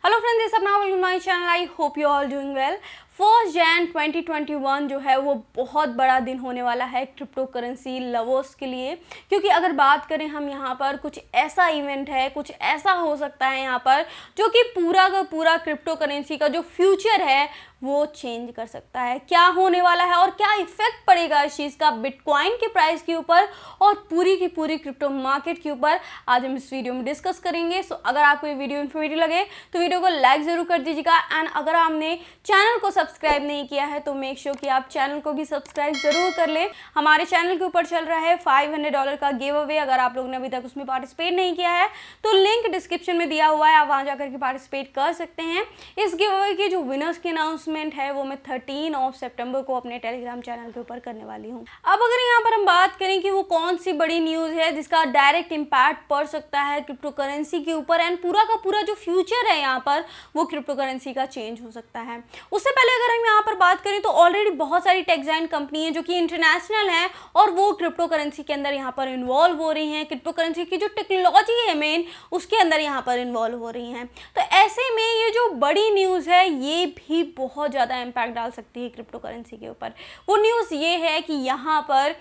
hello friends this is Abna welcome my channel i hope you all doing well first Jan 2021 जो है वो बहुत बड़ा दिन होने वाला है क्रिप्टो करेंसी लवर्स के लिए क्योंकि अगर बात करें हम यहाँ पर कुछ ऐसा इवेंट है कुछ ऐसा हो सकता है यहाँ पर जो कि पूरा का पूरा क्रिप्टो करेंसी का जो फ्यूचर है वो चेंज कर सकता है क्या होने वाला है और क्या इफेक्ट पड़ेगा इस चीज़ का बिटकॉइन के प्राइस के ऊपर और पूरी की पूरी क्रिप्टो मार्केट के ऊपर आज हम इस वीडियो में डिस्कस करेंगे सो अगर आपको ये वीडियो इन्फॉर्मेटिव लगे तो वीडियो को लाइक ज़रूर कर दीजिएगा एंड अगर आपने चैनल को सब सब्सक्राइब नहीं किया है तो मेक श्योर sure कि आप चैनल को भी सब्सक्राइब ज़रूर कर लें हमारे चैनल के ऊपर चल रहा है फाइव हंड्रेड डॉलर का गिव अवे अगर आप लोगों ने अभी तक उसमें पार्टिसिपेट नहीं किया है तो लिंक डिस्क्रिप्शन में दिया हुआ है आप वहाँ जाकर के पार्टिसिपेट कर सकते हैं इस गिव अवे की जो विनर्स की अनाउंसमेंट है वो मैं थर्टीन ऑफ सेप्टेम्बर को अपने टेलीग्राम चैनल के ऊपर करने वाली हूँ अब अगर यहाँ पर हम बात करें कि वो कौन सी बड़ी न्यूज़ है जिसका डायरेक्ट इम्पैक्ट पड़ सकता है क्रिप्टो करेंसी के ऊपर एंड पूरा का पूरा जो फ्यूचर है यहाँ पर वो क्रिप्टो करेंसी का चेंज हो सकता है उससे पहले अगर हम यहाँ पर बात करें तो ऑलरेडी बहुत सारी टेक्साइन कंपनी है जो कि इंटरनेशनल हैं और वो क्रिप्टो करेंसी के अंदर यहाँ पर इन्वॉल्व हो रही हैं क्रिप्टो करेंसी की जो टेक्नोलॉजी है मेन उसके अंदर यहाँ पर इन्वॉल्व हो रही हैं तो ऐसे में ये जो बड़ी न्यूज़ है ये भी बहुत ज़्यादा इम्पैक्ट डाल सकती है क्रिप्टो करेंसी के ऊपर वो न्यूज़ ये है कि यहाँ पर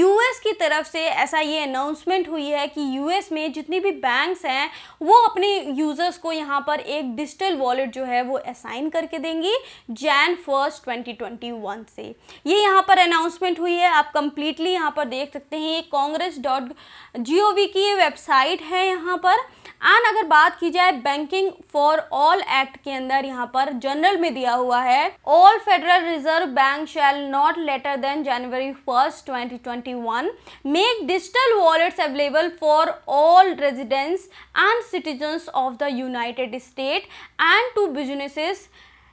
यूएस की तरफ से ऐसा ये अनाउंसमेंट हुई है कि यूएस में जितनी भी बैंक्स हैं वो अपने यूज़र्स को यहाँ पर एक डिजिटल वॉलेट जो है वो असाइन करके देंगी जैन जैन फर्स्ट 2021 से ये यहाँ पर अनाउंसमेंट हुई है आप कंप्लीटली यहाँ पर देख सकते हैं ये कांग्रेस डॉट जी की ये वेबसाइट है यहाँ पर एंड अगर बात की जाए बैंकिंग फॉर ऑल एक्ट के अंदर यहाँ पर जनरल में दिया हुआ है all Federal Reserve Bank shall not later than January first 2021 make digital wallets available for all residents and citizens of the United State and to businesses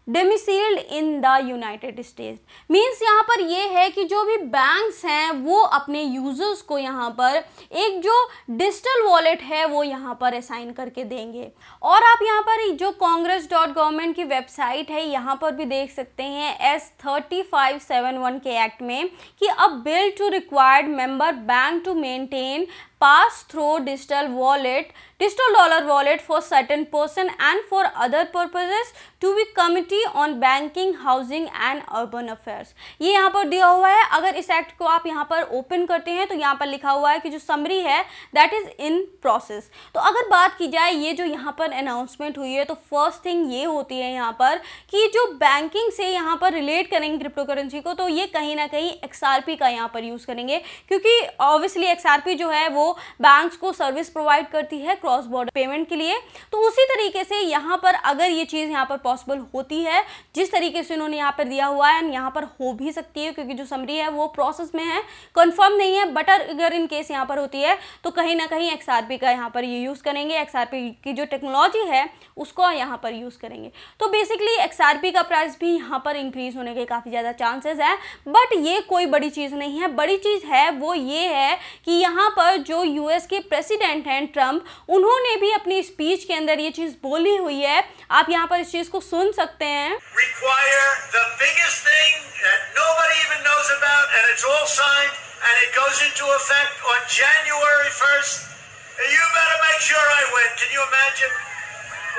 domiciled in the United States means यहाँ पर ये है कि जो भी banks हैं वो अपने यूजर्स को यहाँ पर एक जो डिजिटल वॉलेट है वो यहाँ पर असाइन करके देंगे और आप यहाँ पर जो कांग्रेस डॉट गवर्नमेंट की वेबसाइट है यहाँ पर भी देख सकते हैं S thirty five seven one के एक्ट में कि अब bill to required member bank to maintain pass through digital wallet digital dollar wallet for certain person and for other purposes to be committee on banking housing and urban affairs ये यहाँ पर दिया हुआ है अगर इस एक्ट को आप यहाँ पर ओपन करते हैं तो यहाँ पर लिखा हुआ है कि जो समरी है दैट इज़ इन प्रोसेस तो अगर बात की जाए ये जो यहाँ पर अनाउंसमेंट हुई है तो फर्स्ट थिंग ये होती है यहाँ पर कि जो बैंकिंग से यहाँ पर रिलेट करेंगे क्रिप्टो करेंसी को तो ये कहीं ना कहीं एक्सआरपी का यहाँ पर यूज़ करेंगे क्योंकि ऑब्वियसली एक्स जो है वो बैंक्स को सर्विस प्रोवाइड करती है क्रॉस बॉर्डर पेमेंट के लिए तो उसी तरीके से यहाँ पर अगर ये चीज़ यहाँ पर पॉसिबल होती है जिस तरीके से उन्होंने यहाँ पर दिया हुआ है एंड यहाँ पर हो भी सकती है क्योंकि जो समरी है वो प्रोसेस में है कन्फर्म नहीं है बट अगर इन केस यहाँ पर होती है तो कहीं ना कहीं एक्स का यहाँ पर ये यूज़ करेंगे एक्स की जो टेक्नोलॉजी है उसको यहाँ पर यूज़ करेंगे तो बेसिकली एक्स का प्राइस भी यहाँ पर इंक्रीज होने के काफ़ी ज़्यादा चांसेस है बट ये कोई बड़ी चीज़ नहीं है बड़ी चीज़ है वो ये है कि यहाँ पर जो जो यूएस के प्रेसिडेंट हैं ट्रम्प उन्होंने भी अपनी स्पीच के अंदर ये चीज बोली हुई है आप यहाँ पर इस चीज को सुन सकते हैं and it goes into effect on January 1st. You better make sure I win. Can you imagine?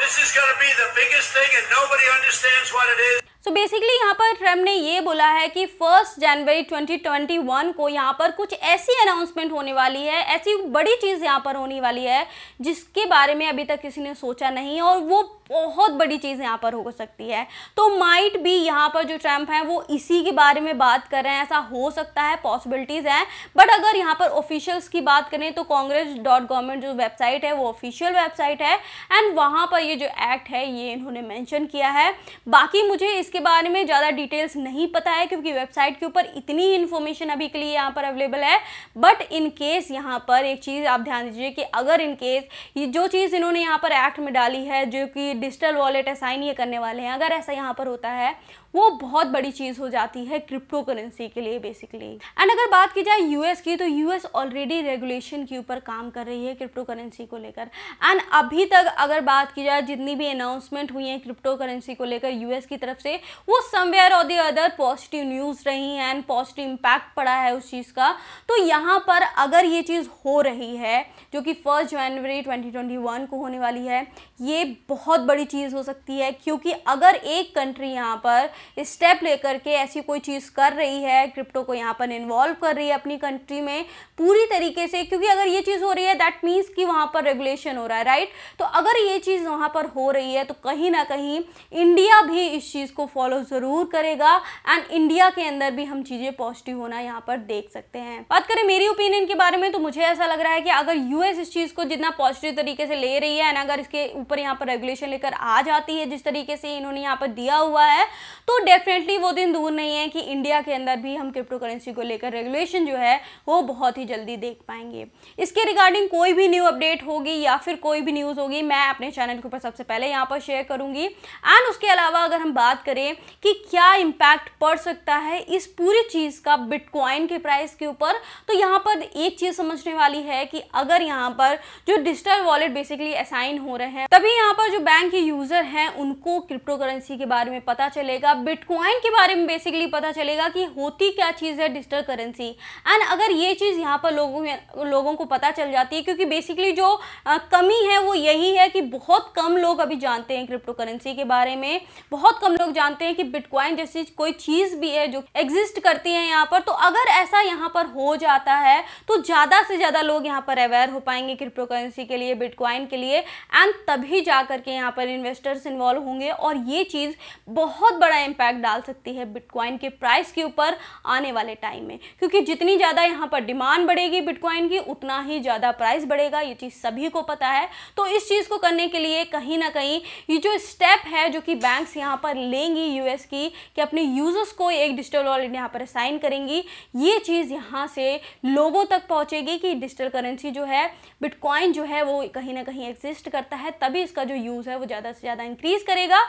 This is going to be the biggest thing, and nobody understands what it is. So basically यहाँ पर Trump ने ये बोला है कि first जनवरी 2021 को यहाँ पर कुछ ऐसी अनाउंसमेंट होने वाली है ऐसी बड़ी चीज़ यहाँ पर होने वाली है जिसके बारे में अभी तक किसी ने सोचा नहीं और वो बहुत बड़ी चीज़ यहाँ पर हो सकती है तो माइट भी यहाँ पर जो ट्रम्प हैं वो इसी के बारे में बात कर रहे हैं ऐसा हो सकता है पॉसिबिलिटीज़ हैं बट अगर यहाँ पर ऑफिशियल्स की बात करें तो कांग्रेस डॉट गवर्नमेंट जो वेबसाइट है वो ऑफिशियल वेबसाइट है एंड वहाँ पर ये जो एक्ट है ये इन्होंने मैंशन किया है बाकी मुझे इस इसके बारे में ज़्यादा डिटेल्स नहीं पता है क्योंकि वेबसाइट के ऊपर इतनी इन्फॉर्मेशन अभी के लिए यहाँ पर अवेलेबल है बट इन केस यहाँ पर एक चीज़ आप ध्यान दीजिए कि अगर इन केस ये जो चीज़ इन्होंने यहाँ पर एक्ट में डाली है जो कि डिजिटल वॉलेट असाइन ये करने वाले हैं अगर ऐसा यहाँ पर होता है वो बहुत बड़ी चीज़ हो जाती है क्रिप्टो करेंसी के लिए बेसिकली एंड अगर बात की जाए यूएस की तो यूएस ऑलरेडी रेगुलेशन के ऊपर काम कर रही है क्रिप्टो करेंसी को लेकर एंड अभी तक अगर बात की जाए जितनी भी अनाउंसमेंट हुई है क्रिप्टो करेंसी को लेकर यूएस की तरफ से वो समवेयर और दी अदर पॉजिटिव न्यूज़ रही है एंड पॉजिटिव इम्पैक्ट पड़ा है उस चीज़ का तो यहाँ पर अगर ये चीज़ हो रही है जो कि फर्स्ट जनवरी 2021 को होने वाली है ये बहुत बड़ी चीज़ हो सकती है क्योंकि अगर एक कंट्री यहाँ पर स्टेप लेकर के ऐसी कोई चीज़ कर रही है क्रिप्टो को यहाँ पर इन्वॉल्व कर रही है अपनी कंट्री में पूरी तरीके से क्योंकि अगर ये चीज़ हो रही है दैट मीन्स कि वहाँ पर रेगुलेशन हो रहा है राइट तो अगर ये चीज़ वहाँ पर हो रही है तो कहीं ना कहीं इंडिया भी इस चीज़ को फॉलो ज़रूर करेगा एंड इंडिया के अंदर भी हम चीज़ें पॉजिटिव होना यहाँ पर देख सकते हैं बात करें मेरी ओपिनियन के बारे में तो मुझे ऐसा लग रहा है कि अगर यूएस इस चीज़ को जितना पॉजिटिव तरीके से ले रही है एंड अगर इसके ऊपर यहाँ पर रेगुलेशन लेकर आ जाती है जिस तरीके से इन्होंने यहाँ पर दिया हुआ है तो डेफिनेटली वो दिन दूर नहीं है कि इंडिया के अंदर भी हम क्रिप्टो करेंसी को लेकर रेगुलेशन जो है वो बहुत ही जल्दी देख पाएंगे इसके रिगार्डिंग कोई भी न्यू अपडेट होगी या फिर कोई भी न्यूज़ होगी मैं अपने चैनल के ऊपर सबसे पहले यहाँ पर शेयर करूंगी एंड उसके अलावा अगर हम बात करें करें कि क्या इम्पैक्ट पड़ सकता है इस पूरी चीज़ का बिटकॉइन के प्राइस के ऊपर तो यहाँ पर एक चीज़ समझने वाली है कि अगर यहाँ पर जो डिजिटल वॉलेट बेसिकली असाइन हो रहे हैं तभी यहाँ पर जो बैंक के यूज़र हैं उनको क्रिप्टो करेंसी के बारे में पता चलेगा बिटकॉइन के बारे में बेसिकली पता चलेगा कि होती क्या चीज़ है डिजिटल करेंसी एंड अगर ये चीज़ यहाँ पर लोगों लोगों को पता चल जाती है क्योंकि बेसिकली जो आ, कमी है वो यही है कि बहुत कम लोग अभी जानते हैं क्रिप्टो करेंसी के बारे में बहुत कम लोग जानते जानते हैं कि बिटकॉइन जैसी कोई चीज़ भी है जो एग्जिस्ट करती है यहाँ पर तो अगर ऐसा यहाँ पर हो जाता है तो ज़्यादा से ज़्यादा लोग यहाँ पर अवेयर हो पाएंगे क्रिप्टो करेंसी के लिए बिटकॉइन के लिए एंड तभी जा करके यहाँ पर इन्वेस्टर्स इन्वॉल्व होंगे और ये चीज़ बहुत बड़ा इम्पैक्ट डाल सकती है बिटकॉइन के प्राइस के ऊपर आने वाले टाइम में क्योंकि जितनी ज़्यादा यहाँ पर डिमांड बढ़ेगी बिटकॉइन की उतना ही ज़्यादा प्राइस बढ़ेगा ये चीज़ सभी को पता है तो इस चीज़ को करने के लिए कहीं ना कहीं ये जो स्टेप है जो कि बैंक्स यहाँ पर लेंगी है यूएस की कि अपने यूज़र्स को एक डिजिटल वॉलेट यहाँ पर साइन करेंगी ये चीज़ यहाँ से लोगों तक पहुँचेगी कि डिजिटल करेंसी जो है बिटकॉइन जो है वो कहीं ना कहीं एग्जिस्ट करता है तभी इसका जो यूज़ है वो ज़्यादा से ज़्यादा इंक्रीज़ करेगा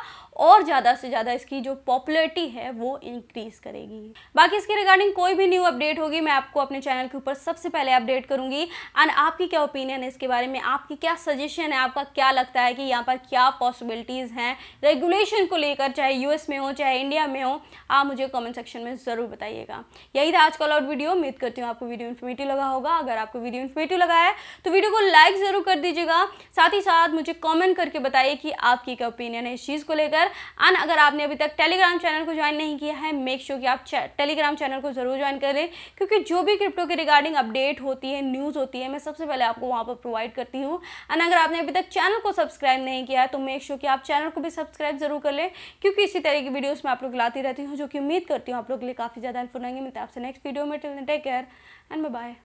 और ज़्यादा से ज़्यादा इसकी जो पॉपुलरिटी है वो इंक्रीज़ करेगी बाकी इसके रिगार्डिंग कोई भी न्यू अपडेट होगी मैं आपको अपने चैनल के ऊपर सबसे पहले अपडेट करूँगी एंड आपकी क्या ओपिनियन है इसके बारे में आपकी क्या सजेशन है आपका क्या लगता है कि यहाँ पर क्या पॉसिबिलिटीज़ हैं रेगुलेशन को लेकर चाहे यू यूएस में हो चाहे इंडिया में हो आप मुझे कमेंट सेक्शन में ज़रूर बताइएगा यही था आज का लॉट वीडियो उम्मीद करती हूँ आपको वीडियो इन्फॉर्मेटिव लगा होगा अगर आपको वीडियो इन्फॉर्मेटिव लगा है तो वीडियो को लाइक ज़रूर कर दीजिएगा साथ ही साथ मुझे कॉमेंट करके बताइए कि आपकी क्या ओपिनियन है इस चीज़ को लेकर एंड अगर आपने अभी तक टेलीग्राम चैनल को ज्वाइन नहीं किया है मेक श्योर कि आप टेलीग्राम चैनल को ज़रूर ज्वाइन करें क्योंकि जो भी क्रिप्टो के रिगार्डिंग अपडेट होती है न्यूज़ होती है मैं सबसे पहले आपको वहाँ पर प्रोवाइड करती हूँ एंड अगर आपने अभी तक चैनल को सब्सक्राइब नहीं किया है तो मेक श्योर कि आप चैनल को भी सब्सक्राइब ज़रूर कर लें क्योंकि इसी तरह की वीडियोस में आप लोग लाती रहती हूँ जो कि उम्मीद करती हूँ आप लोग के लिए काफ़ी ज़्यादा हेल्पफुल रहेंगे मिलते हैं आपसे नेक्स्ट वीडियो में till take care and bye